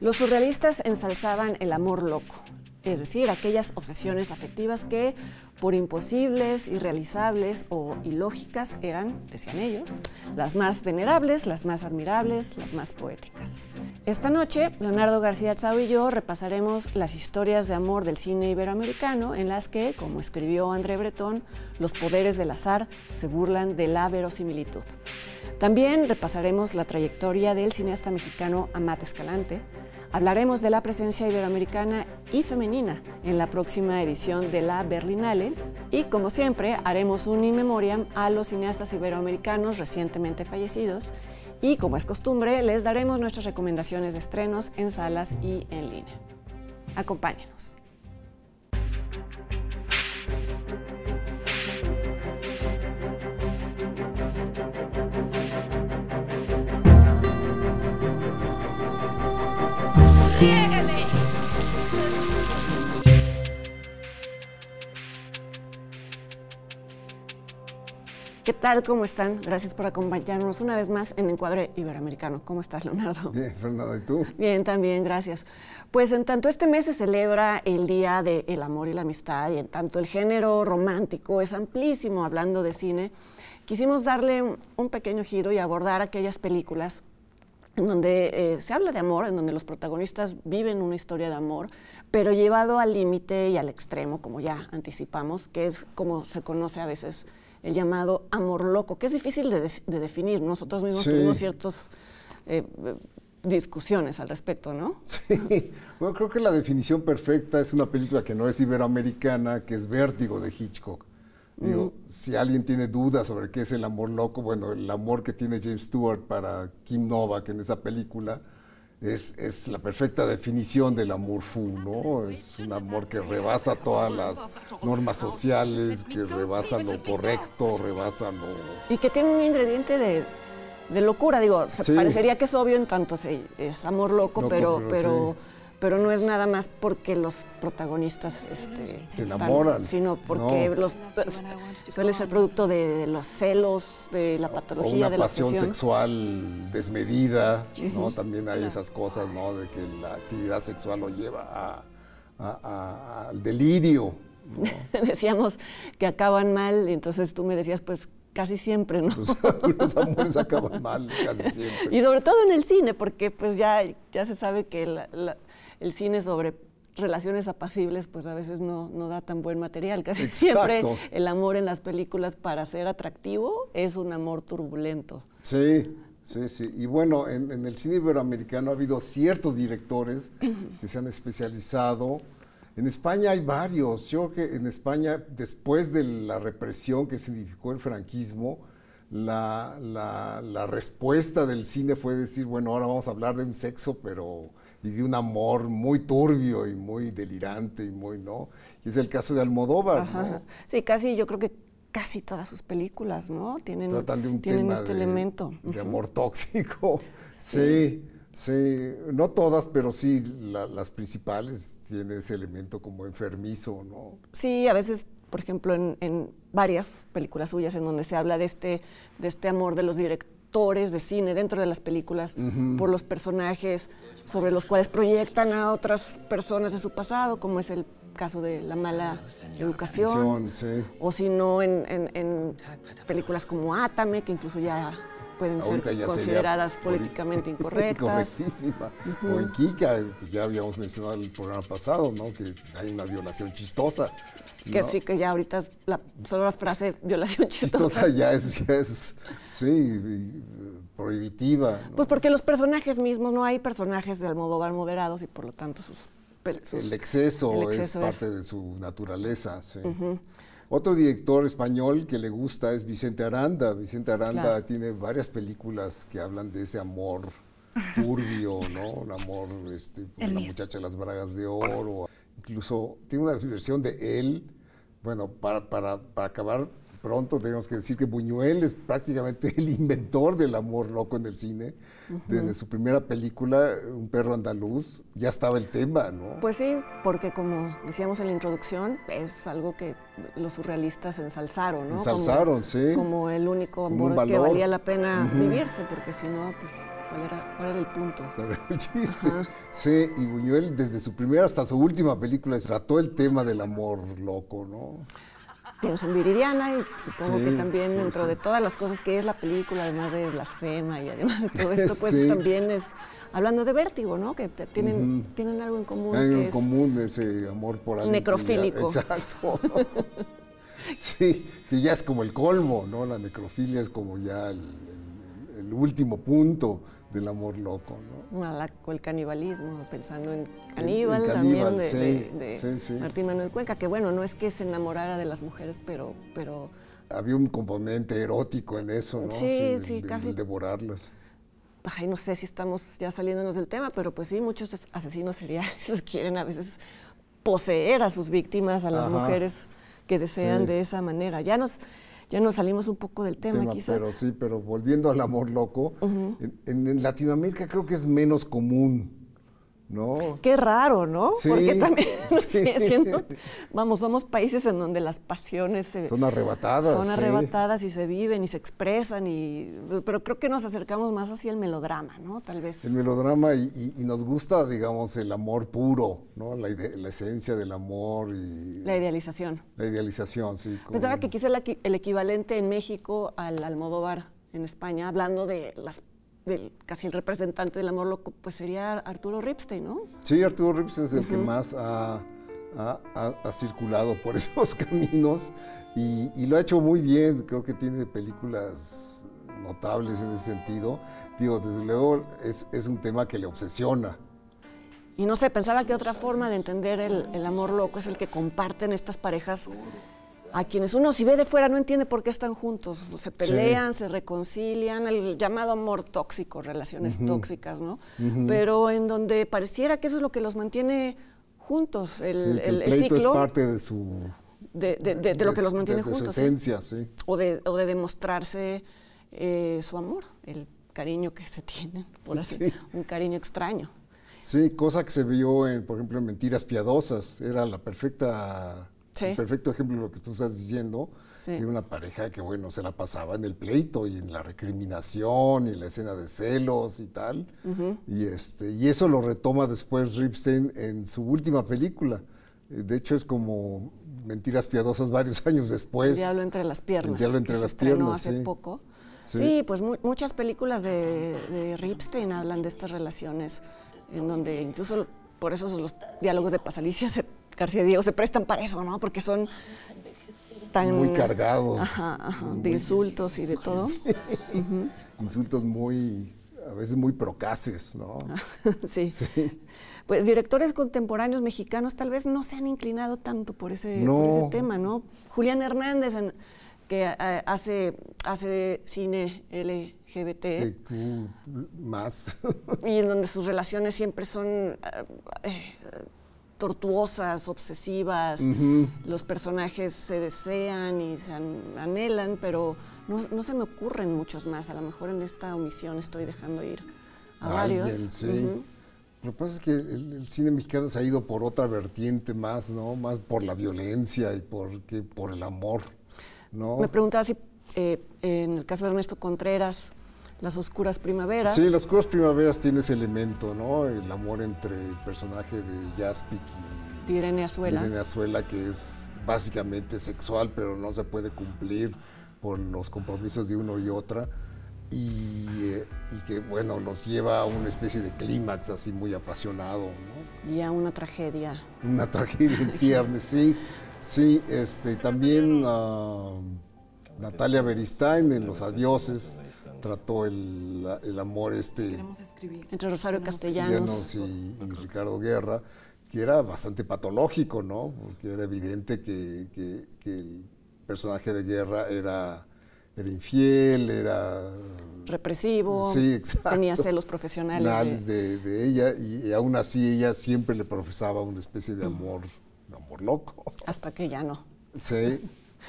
Los surrealistas ensalzaban el amor loco, es decir, aquellas obsesiones afectivas que por imposibles, irrealizables o ilógicas eran, decían ellos, las más venerables, las más admirables, las más poéticas. Esta noche, Leonardo García Chao y yo repasaremos las historias de amor del cine iberoamericano en las que, como escribió André Breton, los poderes del azar se burlan de la verosimilitud. También repasaremos la trayectoria del cineasta mexicano Amat Escalante, Hablaremos de la presencia iberoamericana y femenina en la próxima edición de la Berlinale y, como siempre, haremos un in memoriam a los cineastas iberoamericanos recientemente fallecidos y, como es costumbre, les daremos nuestras recomendaciones de estrenos en salas y en línea. Acompáñenos. ¿Qué tal? ¿Cómo están? Gracias por acompañarnos una vez más en Encuadre Iberoamericano. ¿Cómo estás, Leonardo? Bien, Fernando, ¿y tú? Bien, también, gracias. Pues en tanto este mes se celebra el Día del Amor y la Amistad y en tanto el género romántico es amplísimo hablando de cine, quisimos darle un pequeño giro y abordar aquellas películas en donde eh, se habla de amor, en donde los protagonistas viven una historia de amor, pero llevado al límite y al extremo, como ya anticipamos, que es como se conoce a veces el llamado amor loco, que es difícil de, definir. Nosotros mismos tuvimos ciertas eh, discusiones al respecto, ¿no? Sí, bueno, creo que la definición perfecta es una película que no es iberoamericana, que es Vértigo de Hitchcock Digo, si alguien tiene dudas sobre qué es el amor loco, bueno, el amor que tiene James Stewart para Kim Novak en esa película es, es la perfecta definición del amor fu, ¿no? Es un amor que rebasa todas las normas sociales, que rebasa lo correcto, rebasa lo... Y que tiene un ingrediente de, locura, digo, parecería que es obvio en tanto es amor loco, pero... pero, pero no es nada más porque los protagonistas este, se enamoran, sino porque los pues, suele ser producto de, los celos, de la patología, o una de la pasión sexual desmedida, ¿no? También hay esas cosas, ¿no? De que la actividad sexual lo lleva al delirio. Decíamos que acaban mal, y entonces tú me decías, pues casi siempre, ¿no? Los, amores acaban mal, casi siempre. Y sobre todo en el cine, porque pues ya, ya se sabe que la, el cine sobre relaciones apacibles, pues a veces no, no da tan buen material. Casi siempre el amor en las películas para ser atractivo es un amor turbulento. Sí, sí, sí. Y bueno, en, el cine iberoamericano ha habido ciertos directores que se han especializado. En España hay varios. Yo creo que en España, después de la represión que significó el franquismo, la respuesta del cine fue decir, bueno, ahora vamos a hablar de un sexo, pero y de un amor muy turbio y muy delirante y muy, ¿no? Y es el caso de Almodóvar, Sí, casi yo creo que casi todas sus películas, ¿no? Tienen, tienen este elemento. De amor tóxico. Sí. sí, no todas, pero sí las principales tienen ese elemento como enfermizo, ¿no? Sí, a veces por ejemplo, en, en, varias películas suyas en donde se habla de este, de este amor de los directores actores de cine dentro de las películas, por los personajes sobre los cuales proyectan a otras personas de su pasado, como es el caso de la mala ah, educación, o si no en, películas como Atame, que incluso ya pueden ser consideradas políticamente incorrectas. O en Kika, ya habíamos mencionado en el programa pasado, que hay una violación chistosa. Que sí, que ya ahorita la la frase violación chistosa. Chistosa ya es, ya es Sí, prohibitiva. Pues porque los personajes mismos, no hay personajes de Almodóvar moderados y por lo tanto sus... el, exceso es parte de su naturaleza, Otro director español que le gusta es Vicente Aranda. Vicente Aranda tiene varias películas que hablan de ese amor turbio, ¿no? Un amor, este, la muchacha de las bragas de oro. Incluso tiene una versión de él, bueno, para, para, para acabar pronto tenemos que decir que Buñuel es prácticamente el inventor del amor loco en el cine. Desde su primera película, Un perro andaluz, ya estaba el tema, ¿no? Pues sí, porque como decíamos en la introducción, es algo que los surrealistas ensalzaron, ¿no? Ensalzaron, sí. Como el único amor que valía la pena vivirse, porque si no, pues, ¿cuál era, el punto? chiste? Sí, y Buñuel desde su primera hasta su última película trató el tema del amor loco, ¿no? pienso en Viridiana y supongo que también dentro de todas las cosas que es la película, además de Blasfema y además de todo esto, pues también es hablando de vértigo, ¿no? Que tienen, tienen algo en común. Algo en común ese amor por alguien. Necrofílico. Exacto. sí, que ya es como el colmo, ¿no? La necrofilia es como ya el último punto del amor loco, ¿no? el canibalismo, pensando en Caníbal, también de, Martín Manuel Cuenca, que bueno, no es que se enamorara de las mujeres, pero... pero Había un componente erótico en eso, ¿no? Sí, sí, casi. devorarlas. Ay, no sé si estamos ya saliéndonos del tema, pero pues sí, muchos asesinos seriales quieren a veces poseer a sus víctimas, a las mujeres que desean de esa manera. Ya nos ya nos salimos un poco del tema, quizás. Pero sí, pero volviendo al amor loco, en, Latinoamérica creo que es menos común ¿no? Qué raro, ¿no? Porque también vamos, somos países en donde las pasiones se, son arrebatadas. Son arrebatadas y se viven y se expresan, y, pero creo que nos acercamos más hacia el melodrama, ¿no? Tal vez. El melodrama y, nos gusta, digamos, el amor puro, ¿no? La, esencia del amor y... La idealización. La idealización, sí. Pensaba que quise el, el equivalente en México al Almodóvar en España, hablando de las casi el representante del amor loco, pues sería Arturo Ripstein, ¿no? Sí, Arturo Ripstein es el que más ha, circulado por esos caminos y, lo ha hecho muy bien. Creo que tiene películas notables en ese sentido. Digo, desde luego es, un tema que le obsesiona. Y no sé, pensaba que otra forma de entender el amor loco es el que comparten estas parejas a quienes uno si ve de fuera no entiende por qué están juntos, se pelean, se reconcilian, el llamado amor tóxico, relaciones tóxicas, ¿no? Pero en donde pareciera que eso es lo que los mantiene juntos, el, el, ciclo. Es parte de su de, lo que los mantiene juntos. esencia, ¿sí? O, de, demostrarse eh, su amor, el cariño que se tienen, por así, un cariño extraño. Sí, cosa que se vio, en, por ejemplo, en Mentiras Piadosas, era la perfecta Perfecto ejemplo de lo que tú estás diciendo, sí. que una pareja que, bueno, se la pasaba en el pleito y en la recriminación y en la escena de celos y tal. y, este, y eso lo retoma después Ripstein en su última película. Eh, de hecho, es como Mentiras Piadosas varios años después. El Diablo entre las piernas. El Diablo entre que las se piernas. hace poco. Sí, pues muchas películas de, Ripstein hablan de estas relaciones, en donde incluso por eso son los diálogos de Pasalicia se García Diego se prestan para eso, ¿no? Porque son tan... Muy cargados. de insultos y de todo. Insultos muy, a veces muy procaces, ¿no? sí. Pues directores contemporáneos mexicanos tal vez no se han inclinado tanto por ese, por ese tema, ¿no? Julián Hernández, que eh, hace, hace cine LGBT. Más. y en donde sus relaciones siempre son... Eh, eh, tortuosas, obsesivas, los personajes se desean y se anhelan, pero no, se me ocurren muchos más. A lo mejor en esta omisión estoy dejando ir a varios. Lo que pasa es que el, cine mexicano se ha ido por otra vertiente más, ¿no? Más por la violencia y por, por el amor, ¿no? Me preguntaba si eh, en el caso de Ernesto Contreras las oscuras primaveras. Sí, las oscuras primaveras tiene ese elemento, ¿no? El amor entre el personaje de Jaspic y Irene Azuela. que es básicamente sexual, pero no se puede cumplir por los compromisos de uno y otra. Y, eh, que, bueno, nos lleva a una especie de clímax así muy apasionado, ¿no? Y a una tragedia. Una tragedia en ciernes, sí. Sí, este, también ah, Natalia Beristain en Los Adioses, trató el, el amor este... Entre Rosario Castellanos. Y, Ricardo Guerra, que era bastante patológico, ¿no? Porque era evidente que, el personaje de Guerra era, era infiel, era... Represivo, tenía celos profesionales. De, ella y, y, aún así ella siempre le profesaba una especie de mm. amor, un amor loco. Hasta que ya no. Sí,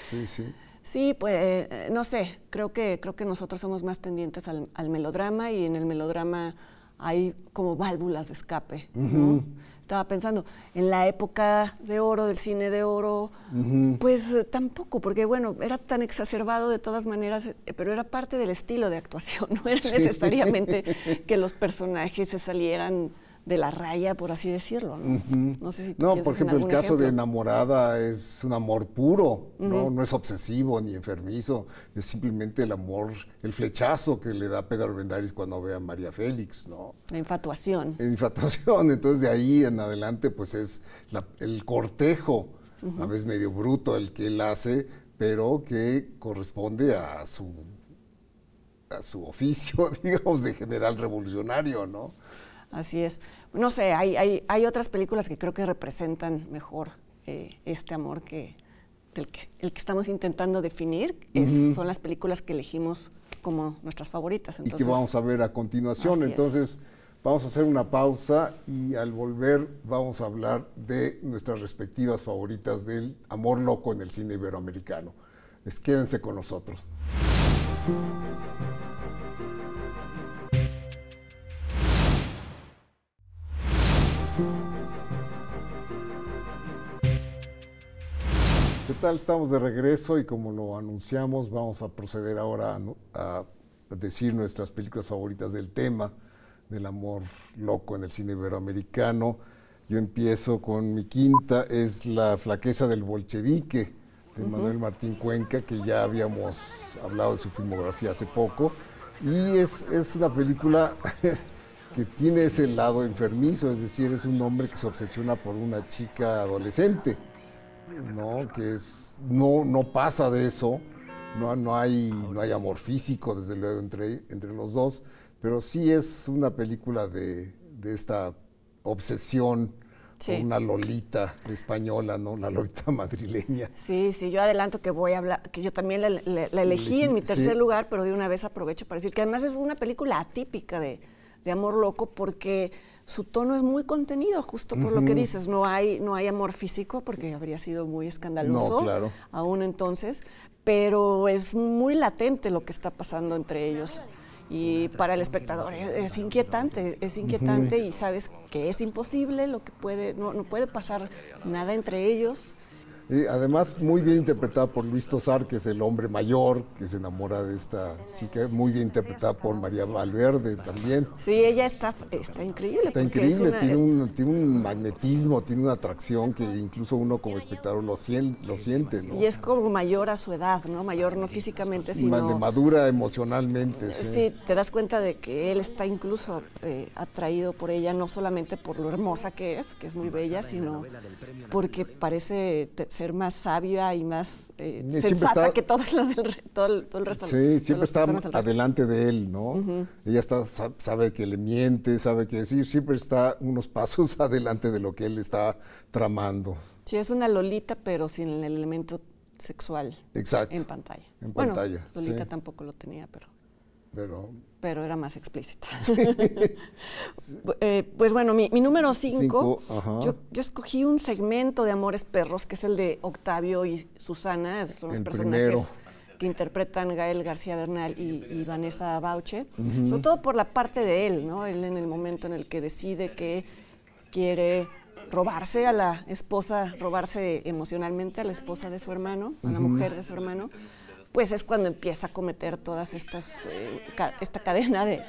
sí, sí. Sí, pues eh, no sé, creo que, creo que nosotros somos más tendientes al, melodrama y en el melodrama hay como válvulas de escape. ¿no? Estaba pensando, en la época de oro, del cine de oro, pues eh, tampoco, porque bueno, era tan exacerbado de todas maneras, eh, pero era parte del estilo de actuación, no era necesariamente que los personajes se salieran de la raya, por así decirlo. No, no sé si tú No, por ejemplo, el caso de enamorada es un amor puro, ¿no? No es obsesivo ni enfermizo, es simplemente el amor, el flechazo que le da Pedro Armendáriz cuando ve a María Félix, ¿no? La infatuación. La infatuación, entonces de ahí en adelante pues es el cortejo, a veces medio bruto el que él hace, pero que corresponde a su a su oficio, digamos, de general revolucionario, ¿no? Así es. No sé, hay, hay, otras películas que creo que representan mejor eh, este amor que, el que estamos intentando definir. Son las películas que elegimos como nuestras favoritas. y que vamos a ver a continuación. Entonces, vamos a hacer una pausa y al volver vamos a hablar de nuestras respectivas favoritas del amor loco en el cine iberoamericano. Es, quédense con nosotros. ¿Qué tal? Estamos de regreso y como lo anunciamos, vamos a proceder ahora a, decir nuestras películas favoritas del tema del amor loco en el cine iberoamericano. Yo empiezo con mi quinta, es La flaqueza del bolchevique de Manuel Martín Cuenca, que ya habíamos hablado de su filmografía hace poco. Y es, es una película que tiene ese lado enfermizo, es decir, es un hombre que se obsesiona por una chica adolescente ¿no? que es, no, no pasa de eso, no, no, hay, no hay amor físico, desde luego, entre, entre los dos, pero sí es una película de, esta obsesión una Lolita española, ¿no? La Lolita madrileña. Sí, sí, yo adelanto que voy a hablar, que yo también la, elegí en mi tercer lugar, pero de una vez aprovecho para decir que además es una película atípica de, de amor loco porque su tono es muy contenido, justo por lo que dices, no hay, no hay amor físico, porque habría sido muy escandaloso aún entonces, pero es muy latente lo que está pasando entre ellos. Y para el espectador es, inquietante, es inquietante y sabes que es imposible lo que puede, no, no puede pasar nada entre ellos además, muy bien interpretada por Luis Tosar, que es el hombre mayor, que se enamora de esta chica, muy bien interpretada por María Valverde también. Sí, ella está, está increíble. Está increíble, tiene, un, tiene un magnetismo, tiene una atracción que incluso uno como espectador lo, lo siente. Y es como mayor a su edad, ¿no? Mayor no físicamente, sino... madura emocionalmente. Sí. te das cuenta de que él está incluso eh, atraído por ella, no solamente por lo hermosa que es, que es muy bella, sino porque parece ser más sabia y más eh, sensata que todos los del todo, el, todo, resto. Sí, siempre está adelante de él, ¿no? Ella está, sabe que le miente, sabe que sí, siempre está unos pasos adelante de lo que él está tramando. Sí, es una lolita, pero sin el elemento sexual Exacto. en pantalla. En pantalla. Lolita tampoco lo tenía, Pero pero era más explícita. Eh, pues bueno, mi, número 5, yo, escogí un segmento de Amores Perros, que es el de Octavio y Susana, esos son los personajes que interpretan Gael García Bernal y, Vanessa Bauche, sobre todo por la parte de él, ¿no? Él en el momento en el que decide que quiere robarse a la esposa, robarse emocionalmente a la esposa de su hermano, a la mujer de su hermano pues es cuando empieza a cometer todas estas, eh, esta cadena de,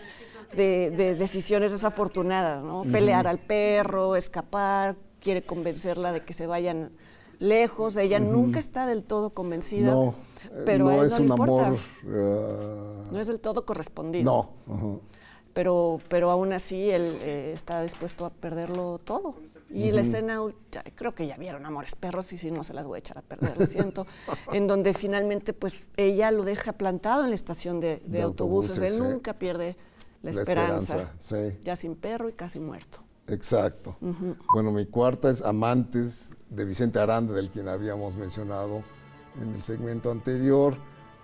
decisiones desafortunadas, ¿no? Pelear al perro, escapar, quiere convencerla de que se vayan lejos, ella nunca está del todo convencida. No, pero él es no un amor. Eh, no es del todo correspondido. No. pero, pero aún así él eh, está dispuesto a perderlo todo. Y la escena, creo que ya vieron Amores Perros y si no se las voy a echar a perder, lo siento, en donde finalmente pues ella lo deja plantado en la estación de, autobuses, él nunca pierde la, esperanza, ya sin perro y casi muerto. Exacto. Bueno, mi cuarta es Amantes de Vicente Aranda, del quien habíamos mencionado en el segmento anterior,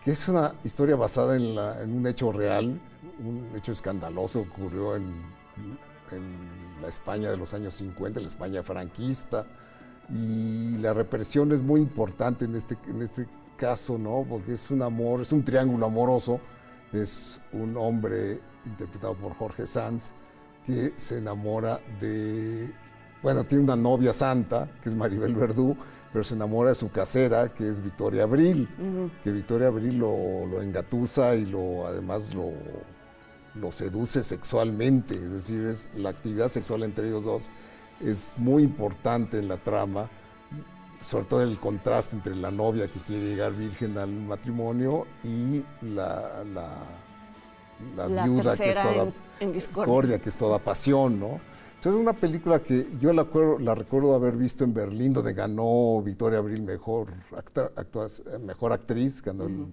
que es una historia basada en, un hecho real, un hecho escandaloso que ocurrió en la España de los años 50, la España franquista, y la represión es muy importante en este, en este caso, ¿no? Porque es un amor, es un triángulo amoroso, es un hombre interpretado por Jorge Sanz que se enamora de, bueno, tiene una novia santa, que es Maribel Verdú, pero se enamora de su casera, que es Victoria Abril, que Victoria Abril lo, lo engatusa y lo además lo lo seduce sexualmente, es decir, es, la actividad sexual entre ellos dos es muy importante en la trama, sobre todo el contraste entre la novia que quiere llegar virgen al matrimonio y la, la, viuda que es toda discordia. que es toda pasión, ¿no? Entonces es una película que yo la, recuerdo haber visto en Berlín, donde ganó Victoria Abril mejor, mejor actriz, ganó el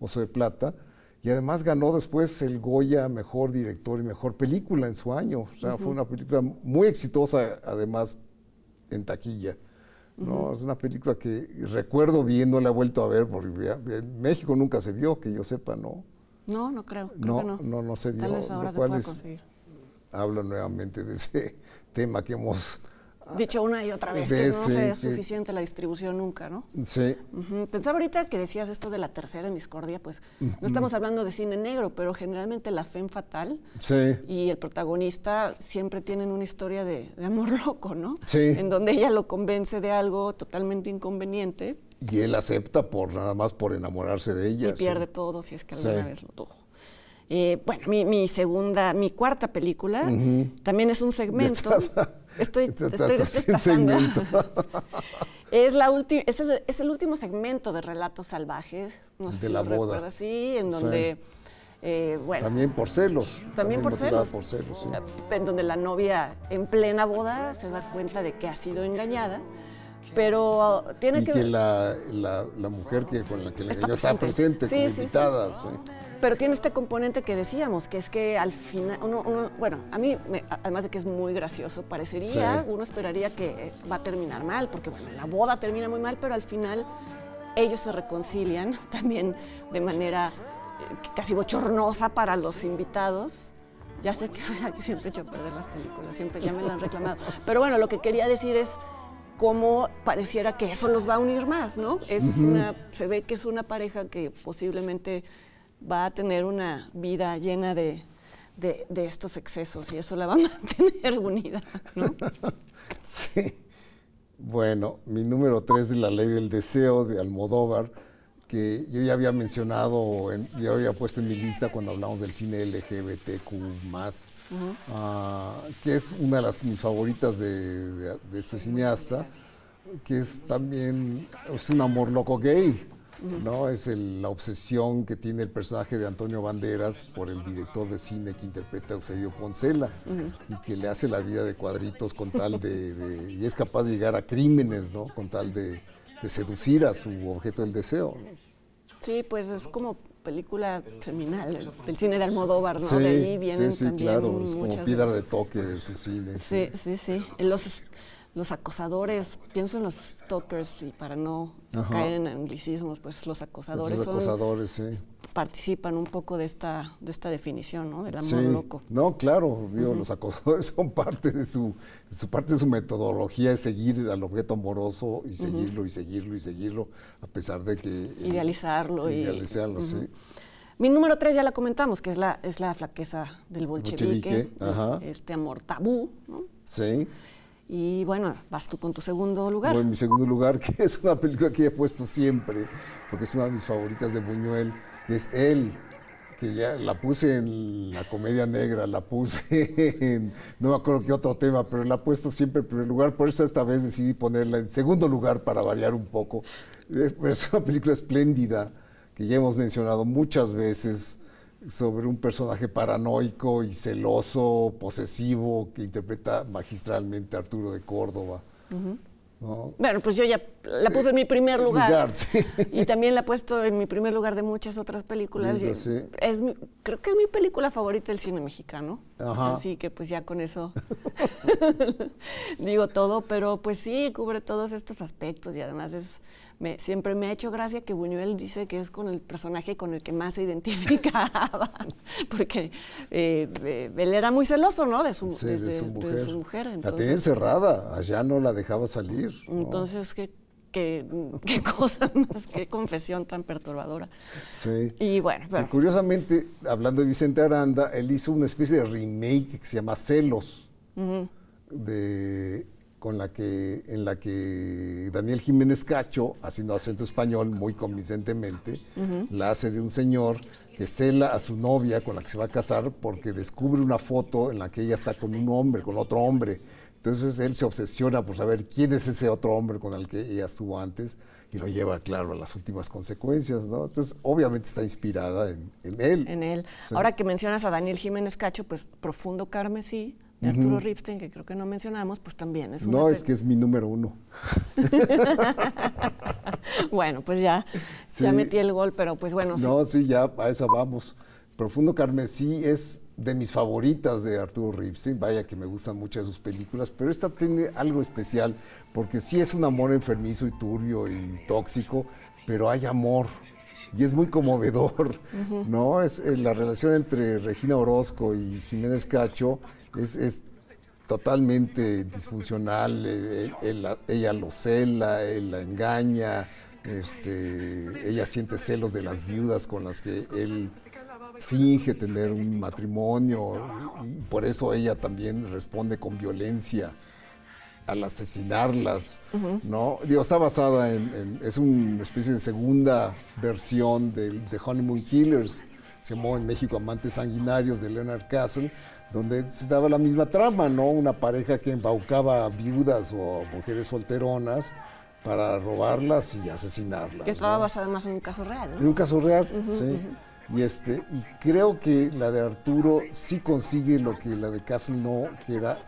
Oso de Plata y además ganó después el Goya Mejor Director y Mejor Película en su año. O sea, fue una película muy exitosa, además, en taquilla. ¿no? Es una película que recuerdo bien, la he vuelto a ver, porque en México nunca se vio, que yo sepa, ¿no? No, no creo. creo no, que no, no, no, se vio. Tal vez ahora conseguir. Hablo nuevamente de ese tema que hemos dicho una y otra vez que no es suficiente la distribución nunca, ¿no? Sí. Pensaba ahorita que decías esto de la tercera en discordia, pues no estamos hablando de cine negro, pero generalmente la fem fatal y el protagonista siempre tienen una historia de, amor loco, ¿no? Sí. En donde ella lo convence de algo totalmente inconveniente. Y él acepta por nada más por enamorarse de ella. Y pierde todo si es que alguna vez lo tuvo. Eh, bueno, mi, segunda, mi cuarta película también es un segmento. Estoy, estoy es, la es, el, es el último segmento de Relatos Salvajes. No de la boda. en donde... Eh, bueno, también por celos. También, por, celos. por celos. Eh, en donde la novia en plena boda se da cuenta de que ha sido engañada. Pero tiene que que... que la, la, la, mujer que, con la que le engañó está presente, sí, invitada pero tiene este componente que decíamos, que es que al final, bueno, a mí, me, además de que es muy gracioso, parecería, uno esperaría que eh, va a terminar mal, porque bueno, la boda termina muy mal, pero al final ellos se reconcilian también de manera eh, casi bochornosa para los invitados. Ya sé que soy la que siempre he hecho perder las películas, siempre ya me la han reclamado. Pero bueno, lo que quería decir es cómo pareciera que eso los va a unir más, ¿no? Es se ve que es una pareja que posiblemente va a tener una vida llena de, estos excesos y eso la va a mantener unida, ¿no? sí. Bueno, mi número tres de la ley del deseo de Almodóvar, que yo ya había mencionado, en, yo había puesto en mi lista cuando hablamos del cine LGBTQ+, ah, que es una de las, mis favoritas de, este cineasta, que es también es un amor loco gay, ¿no? Es la obsesión que tiene el personaje de Antonio Banderas por el director de cine que interpreta Eusebio Poncela y que le hace la vida de cuadritos con tal de, y es capaz de llegar a crímenes, ¿no? Con tal de, seducir a su objeto del deseo. Sí, pues es como película terminal, del cine de Almodóvar, ¿no? de ahí vienen sí, también claro, es como piedra de toque de sus cine. Sí, sí, sí. Los los acosadores, pienso en los stalkers y para no caer en anglicismos, pues los acosadores, los participan un poco de esta, de esta definición, ¿no? Del amor loco. No, claro, digo, los acosadores son parte de su, parte de su metodología es seguir al objeto amoroso y seguirlo y seguirlo y seguirlo, a pesar de que eh, idealizarlo y idealizarlo, sí. Mi número tres ya la comentamos, que es la, es la flaqueza del bolchevique, este amor tabú, ¿no? Sí. Y bueno, vas tú con tu segundo lugar. Bueno, mi segundo lugar, que es una película que he puesto siempre, porque es una de mis favoritas de Buñuel, que es Él, que ya la puse en la comedia negra, la puse en, no me acuerdo qué otro tema, pero la he puesto siempre en primer lugar, por eso esta vez decidí ponerla en segundo lugar para variar un poco. Eh, pues, es una película espléndida que ya hemos mencionado muchas veces, sobre un personaje paranoico y celoso, posesivo, que interpreta magistralmente Arturo de Córdoba. Bueno, pues yo ya la puse en mi primer lugar. Y también la he puesto en mi primer lugar de muchas otras películas. es creo que es mi película favorita del cine mexicano. Así que pues ya con eso digo todo, pero pues sí, cubre todos estos aspectos y además es me, siempre me ha hecho gracia que Buñuel dice que es con el personaje con el que más se identificaba, porque eh, eh, él era muy celoso, ¿no? De su, de, su mujer. la tenía encerrada, allá no la dejaba salir. Entonces, ¿qué, qué, cosa qué confesión tan perturbadora. Sí. Y bueno, Curiosamente, hablando de Vicente Aranda, él hizo una especie de remake que se llama Celos, de, con la que, en la que Daniel Jiménez Cacho, haciendo acento español muy convincentemente, la hace de un señor que cela a su novia con la que se va a casar porque descubre una foto en la que ella está con un hombre, con otro hombre entonces él se obsesiona por saber quién es ese otro hombre con el que ella estuvo antes y lo lleva, claro, a las últimas consecuencias, ¿no? Entonces, obviamente está inspirada en, él. En él. Ahora que mencionas a Daniel Jiménez Cacho, pues Profundo Carmesí, de Arturo Ripstein, que creo que no mencionamos, pues también es un. No, es que es mi número uno. bueno, pues ya, ya metí el gol, pero pues bueno. No, sí, ya a esa vamos. Profundo Carmesí es de mis favoritas de Arturo Ripstein, vaya que me gustan muchas de sus películas, pero esta tiene algo especial porque sí es un amor enfermizo y turbio y tóxico, pero hay amor y es muy conmovedor, ¿no? Es, eh, la relación entre Regina Orozco y Jiménez Cacho es, totalmente disfuncional, eh, eh, ella lo cela, él la engaña, este, ella siente celos de las viudas con las que él finge tener un matrimonio y por eso ella también responde con violencia al asesinarlas, ¿no? está basada en, es una especie de segunda versión de, the Honeymoon Killers, se llamó en México Amantes Sanguinarios de Leonard Castle, donde se daba la misma trama, ¿no? Una pareja que embaucaba a viudas o mujeres solteronas para robarlas y asesinarlas. Que estaba basada más en un caso real, En un caso real, sí. Y, este, y creo que la de Arturo sí consigue lo que la de Casi no, que era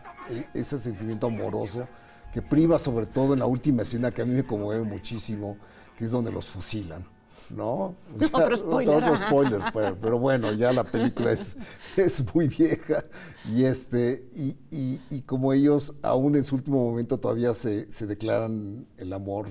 ese sentimiento amoroso que priva sobre todo en la última escena que a mí me conmueve muchísimo, que es donde los fusilan. ¿no? O sea, spoiler. spoiler pero, bueno, ya la película es, es muy vieja. Y, este, y, y, y como ellos aún en su último momento todavía se, se declaran el amor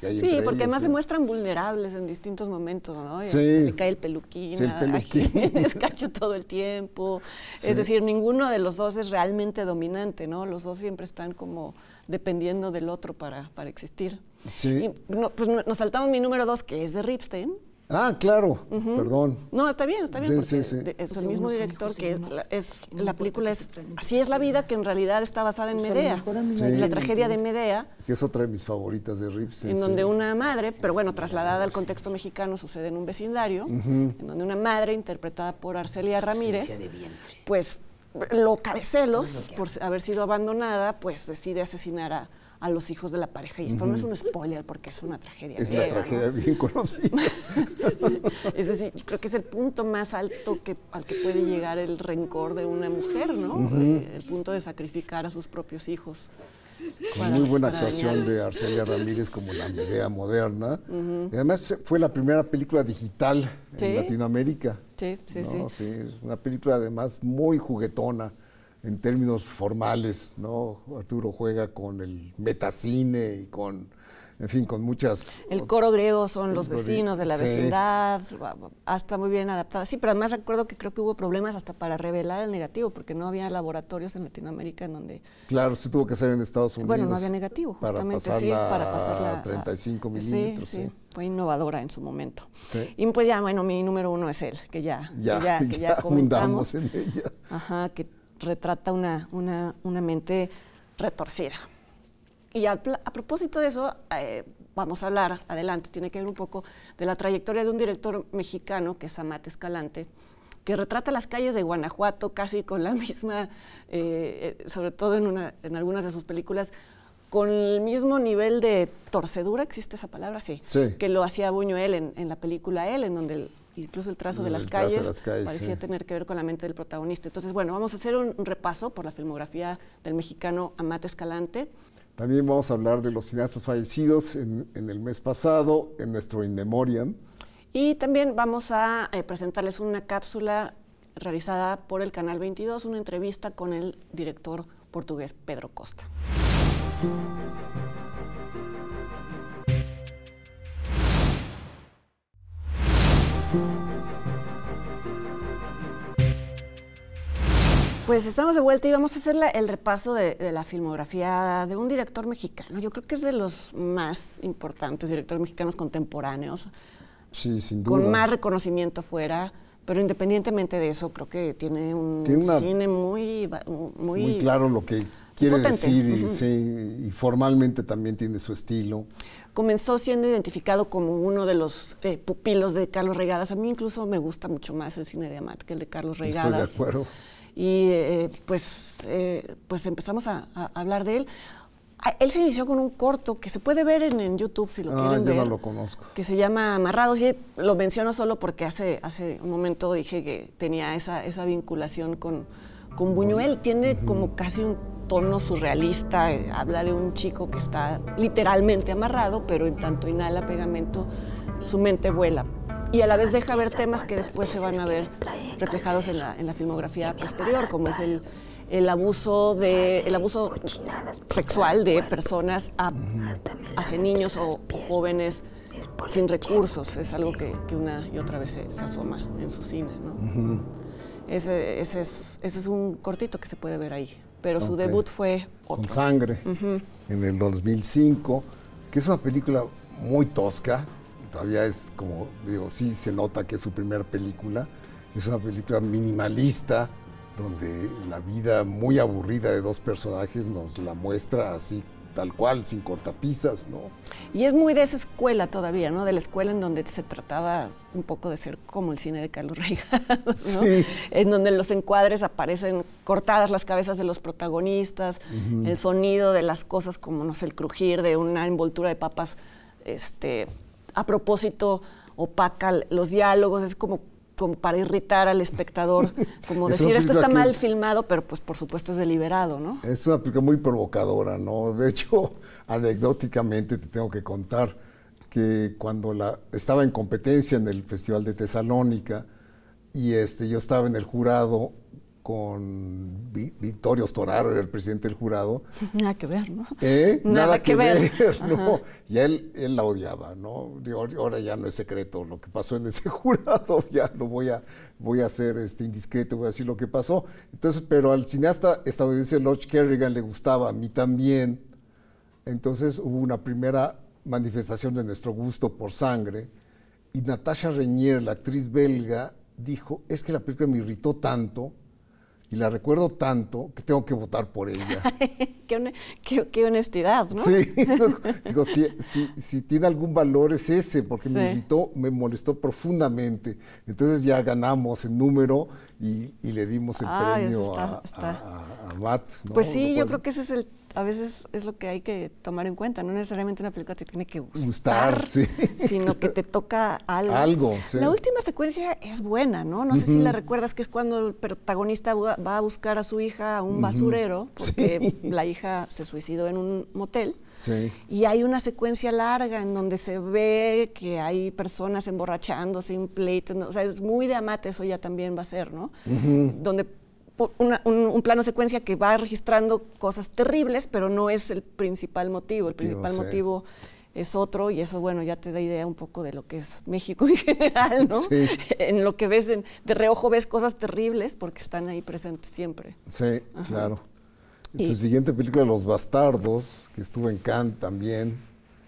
Sí, porque además se muestran vulnerables en distintos momentos, ¿no? le cae el peluquín, sí, el todo el tiempo. Es decir, ninguno de los dos es realmente dominante, ¿no? Los dos siempre están como dependiendo del otro para, para existir. pues nos saltamos mi número dos, que es de Ripstein Ah, claro, perdón. No, está bien, está bien. es pues el mismo director que es, la, película es Así es la vida, que en realidad está basada en pues Medea, la tragedia de Medea. Que es otra de mis favoritas de Ripstein. En donde una madre, pero bueno, trasladada al contexto mexicano, sucede en un vecindario, en donde una madre interpretada por Arcelia Ramírez, pues loca de celos pues por haber sido abandonada, pues decide asesinar a, a los hijos de la pareja. Y esto no es un spoiler porque es una tragedia. Es una tragedia bien conocida. es decir, creo que es el punto más alto que, al que puede llegar el rencor de una mujer, ¿no? Eh, el punto de sacrificar a sus propios hijos. Con muy buena actuación de Arcelia Ramírez como la idea moderna. Y además eh, fue la primera película digital en Latinoamérica. Sí, sí, sí. una película además muy juguetona en términos formales, ¿no? Arturo juega con el metacine y con, en fin, con muchas... El coro griego son los vecinos de la vecindad, hasta muy bien adaptada. Sí, pero además recuerdo que creo que hubo problemas hasta para revelar el negativo, porque no había laboratorios en Latinoamérica en donde... Claro, se tuvo que hacer en Estados Unidos. Bueno, no había negativo, justamente, para sí, para pasarla... A 35 milímetros, sí, sí. fue innovadora en su momento. Y pues ya, bueno, mi número uno es él, que ya, ya, que ya, que ya, ya comentamos. En ella. Ajá, que retrata una, una, mente retorcida. Y a, propósito de eso, eh, vamos a hablar adelante, tiene que ver un poco de la trayectoria de un director mexicano, que es Amat Escalante, que retrata las calles de Guanajuato casi con la misma, eh, eh, sobre todo en, una, en algunas de sus películas, con el mismo nivel de torcedura, ¿existe esa palabra? Sí. Que lo hacía Buñuel en, en, la película Él, en donde incluso el trazo, de, las calles, parecía tener que ver con la mente del protagonista. Entonces, bueno, vamos a hacer un, repaso por la filmografía del mexicano Amate Escalante. También vamos a hablar de los cineastas fallecidos en, el mes pasado, en nuestro In Memoriam. Y también vamos a eh, presentarles una cápsula realizada por el Canal 22, una entrevista con el director portugués Pedro Costa. Pues estamos de vuelta y vamos a hacer el repaso de, la filmografía de un director mexicano. Yo creo que es de los más importantes directores mexicanos contemporáneos. Sí, sin duda. Con más reconocimiento fuera, pero independientemente de eso, creo que tiene un cine muy, muy, claro lo que quiere decir y, y formalmente también tiene su estilo comenzó siendo identificado como uno de los eh, pupilos de Carlos Regadas. A mí incluso me gusta mucho más el cine de Amat que el de Carlos Regadas. Estoy de acuerdo. Y eh, pues, eh, pues empezamos a, hablar de él. Ah, él se inició con un corto que se puede ver en, YouTube si lo ah, quieren yo No lo conozco. Que se llama Amarrados. Y lo menciono solo porque hace, hace un momento dije que tenía esa, esa vinculación con, con Buñuel tiene como casi un tono surrealista, eh, habla de un chico que está literalmente amarrado, pero en tanto inhala pegamento, su mente vuela. Y a la vez deja ver temas que después se van a ver reflejados en la, filmografía posterior, como es el, abuso de el abuso sexual de personas a, hacia niños o, jóvenes sin recursos es algo que, una y otra vez se, asoma en su cine ese, ese, es, ese es un cortito que se puede ver ahí. Pero su debut fue otro. Con sangre, en el 2005, que es una película muy tosca. Todavía es como, digo, sí se nota que es su primera película. Es una película minimalista, donde la vida muy aburrida de dos personajes nos la muestra así tal cual, sin cortapisas, ¿no? Y es muy de esa escuela todavía, ¿no? De la escuela en donde se trataba un poco de ser como el cine de Carlos Reigados, ¿no? En donde en los encuadres aparecen cortadas las cabezas de los protagonistas, el sonido de las cosas como, no sé, el crujir de una envoltura de papas, este, a propósito opaca los diálogos, es como como para irritar al espectador, como decir, esto está mal filmado, pero pues por supuesto es deliberado, ¿no? Es una película muy provocadora, ¿no? De hecho, anecdóticamente te tengo que contar que cuando la, estaba en competencia en el Festival de Tesalónica y este, yo estaba en el jurado con Vittorio Storaro, el presidente del jurado. Nada que ver, ¿no? ¿Eh? Nada, que, ver. ¿no? Y él, la odiaba, ¿no? ahora ya no es secreto lo que pasó en ese jurado, ya no voy a, voy a ser este, indiscreto, voy a decir lo que pasó. Entonces, pero al cineasta estadounidense Lodge Kerrigan le gustaba, a mí también. Entonces hubo una primera manifestación de nuestro gusto por sangre y Natasha Reñier, la actriz belga, dijo, es que la película me irritó tanto y la recuerdo tanto que tengo que votar por ella. qué, honestidad, ¿no? Sí, digo, si, si, tiene algún valor es ese, porque me invitó me molestó profundamente. Entonces ya ganamos el número y, le dimos el premio a, Matt. Pues sí, yo creo que ese es el a veces es lo que hay que tomar en cuenta. No necesariamente una película te tiene que gustar, sino que te toca algo. La última secuencia es buena, ¿no? No sé si la recuerdas, que es cuando el protagonista va a buscar a su hija a un basurero, porque la hija se suicidó en un motel. Y hay una secuencia larga en donde se ve que hay personas emborrachándose, en pleito. O sea, es muy de amate, eso ya también va a ser, ¿no? Donde un, plano secuencia que va registrando cosas terribles, pero no es el principal motivo. El principal motivo es otro y eso, bueno, ya te da idea un poco de lo que es México en general, ¿no? En lo que ves, de reojo ves cosas terribles porque están ahí presentes siempre. Sí, claro. Y su siguiente película, Los Bastardos, que estuvo en Cannes también.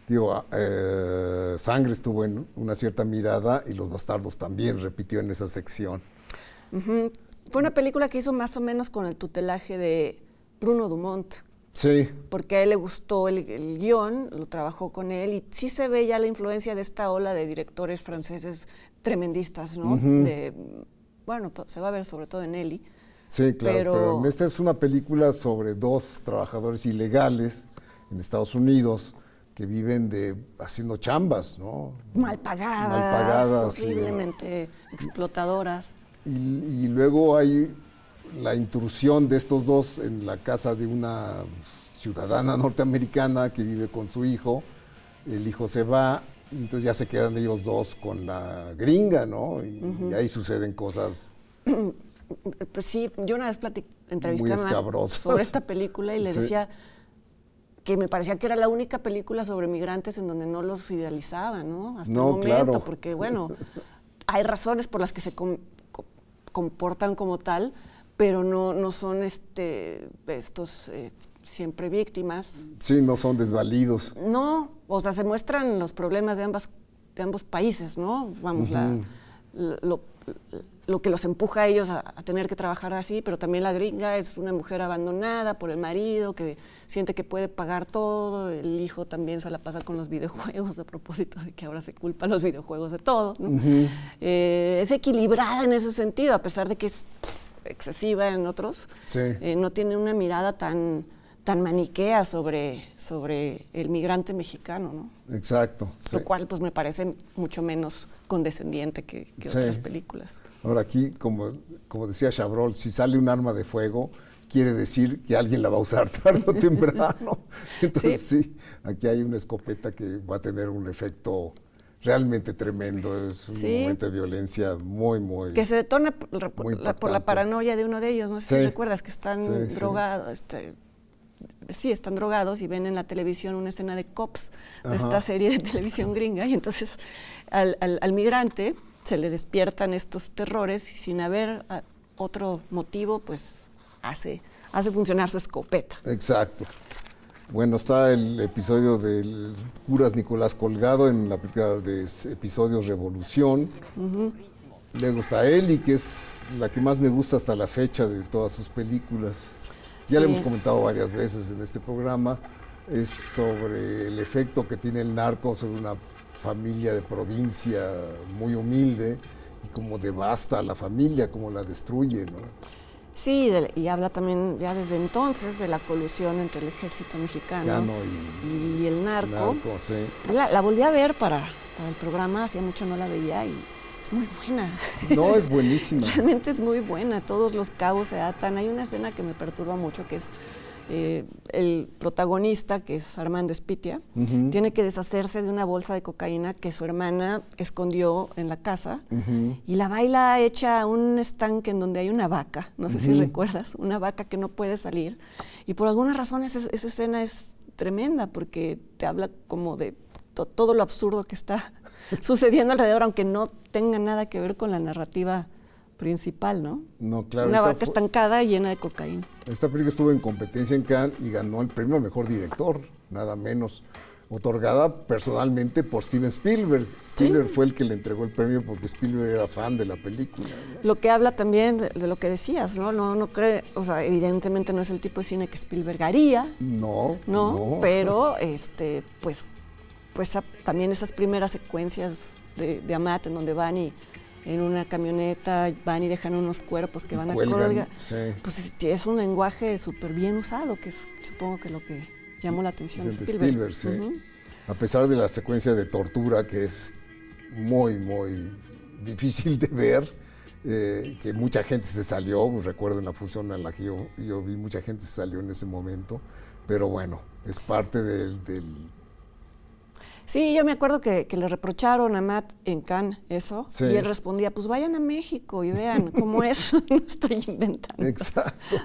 Digo, ah, eh, Sangre estuvo en una cierta mirada y Los Bastardos también repitió en esa sección. Fue una película que hizo más o menos con el tutelaje de Bruno Dumont. Sí. Porque a él le gustó el, guión, lo trabajó con él y sí se ve ya la influencia de esta ola de directores franceses tremendistas, ¿no? bueno, se va a ver sobre todo en Eli. Sí, claro. Pero... esta es una película sobre dos trabajadores ilegales en Estados Unidos que viven de haciendo chambas, ¿no? Mal pagadas, Mal pagadas horriblemente explotadoras y, luego hay la intrusión de estos dos en la casa de una ciudadana norteamericana que vive con su hijo, el hijo se va, y entonces ya se quedan ellos dos con la gringa, ¿no? Y, ahí suceden cosas. Pues sí, yo una vez entrevisté a sobre esta película y le decía que me parecía que era la única película sobre migrantes en donde no los idealizaba, ¿no? Hasta el momento, porque bueno, hay razones por las que se comportan como tal, pero no, no son este, estos eh, siempre víctimas. Sí, no son desvalidos. No, o sea, se muestran los problemas de, ambas, de ambos países, ¿no? Vamos, la, lo, lo que los empuja a ellos a, tener que trabajar así, pero también la gringa es una mujer abandonada por el marido que siente que puede pagar todo, el hijo también se la pasa con los videojuegos a propósito de que ahora se culpa los videojuegos de todo. Eh, es equilibrada en ese sentido, a pesar de que es excesiva en otros, eh, no tiene una mirada tan tan maniquea sobre, sobre el migrante mexicano, ¿no? Exacto. Lo cual pues me parece mucho menos condescendiente que, otras películas. Ahora aquí, como, como decía Chabrol, si sale un arma de fuego, quiere decir que alguien la va a usar tarde o temprano. Entonces sí. aquí hay una escopeta que va a tener un efecto realmente tremendo, es un momento de violencia muy, muy... Que se detona por, la, paranoia de uno de ellos, no sé si recuerdas, que están drogados. Este, sí, están drogados y ven en la televisión una escena de Cops, de esta serie de televisión gringa, y entonces al, migrante se le despiertan estos terrores y sin haber ah, otro motivo, pues hace, hace funcionar su escopeta. Exacto. Bueno, está el episodio del Curas Nicolás Colgado en la película de episodios Revolución. Le gusta a está Eli, que es la que más me gusta hasta la fecha de todas sus películas. Ya le hemos comentado varias veces en este programa, es sobre el efecto que tiene el narco sobre una familia de provincia muy humilde y cómo devasta a la familia, cómo la destruye. ¿no? Sí, y habla también ya desde entonces de la colusión entre el ejército mexicano y, el narco. la, la, volví a ver para el programa, hacía mucho no la veía y muy buena. No, es buenísima. Realmente es muy buena, todos los cabos se atan. Hay una escena que me perturba mucho, que es eh, el protagonista, que es Armando Spitia, tiene que deshacerse de una bolsa de cocaína que su hermana escondió en la casa y la baila hecha a un estanque en donde hay una vaca, no sé si recuerdas, una vaca que no puede salir. Y por alguna razón esa, escena es tremenda porque te habla como de todo lo absurdo que está sucediendo alrededor, aunque no tenga nada que ver con la narrativa principal, ¿no? No, claro. Una vaca estancada llena de cocaína. Esta película estuvo en competencia en Cannes y ganó el premio a mejor director, nada menos otorgada personalmente por Steven Spielberg. Spielberg fue el que le entregó el premio porque Spielberg era fan de la película. Lo que habla también de, lo que decías, ¿no? No, no cree, o sea, evidentemente no es el tipo de cine que Spielberg haría. no. no. Pero, este, pues pues también esas primeras secuencias de, de, Amat en donde van y en una camioneta van y dejan unos cuerpos que van a colgar. Pues es un lenguaje súper bien usado, que es supongo que lo que llamó la atención de Spielberg. A pesar de la secuencia de tortura que es muy, muy difícil de ver, eh, que mucha gente se salió, recuerdo en la función en la que yo, vi, mucha gente se salió en ese momento, pero bueno, es parte del Sí, yo me acuerdo que, le reprocharon a Matt en Cannes eso, y él respondía, pues vayan a México y vean cómo es, no estoy inventando. Exacto.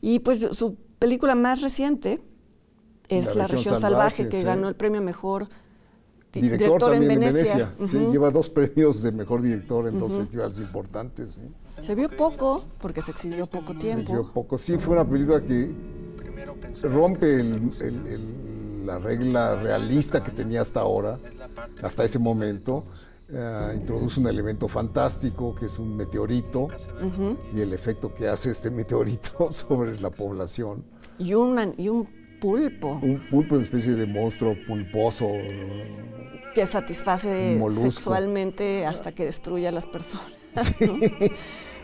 Y pues su película más reciente es La, región, Salvaje, que ganó el premio Mejor Director, en Venecia. lleva dos premios de mejor director en dos festivales importantes. Se vio poco, porque se exhibió poco tiempo. Se exhibió poco, sí, fue una película que rompe el la regla realista que tenía hasta ahora, hasta ese momento, eh, introduce un elemento fantástico que es un meteorito y el efecto que hace este meteorito sobre la población. Y, un y un pulpo. Un pulpo, una especie de monstruo pulposo. Que satisface sexualmente hasta que destruya a las personas.